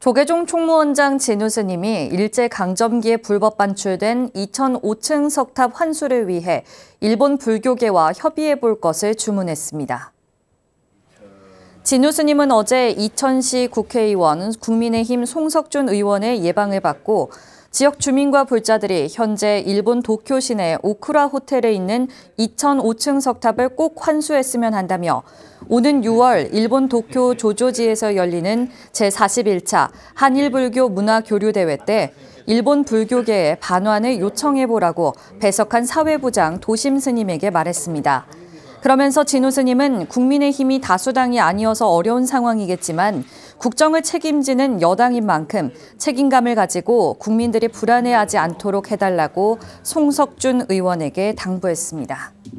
조계종 총무원장 진우스님이 일제강점기에 불법 반출된 2005층 석탑 환수를 위해 일본 불교계와 협의해 볼 것을 주문했습니다. 진우스님은 어제 이천시 국회의원 국민의힘 송석준 의원의 예방을 받고 지역 주민과 불자들이 현재 일본 도쿄 시내 오쿠라 호텔에 있는 2005층 석탑을 꼭 환수했으면 한다며 오는 6월 일본 도쿄 조조지에서 열리는 제41차 한일불교 문화교류대회 때 일본 불교계의 반환을 요청해보라고 배석한 사회부장 도심 스님에게 말했습니다. 그러면서 진우 스님은 국민의힘이 다수당이 아니어서 어려운 상황이겠지만 국정을 책임지는 여당인 만큼 책임감을 가지고 국민들이 불안해하지 않도록 해달라고 송석준 의원에게 당부했습니다.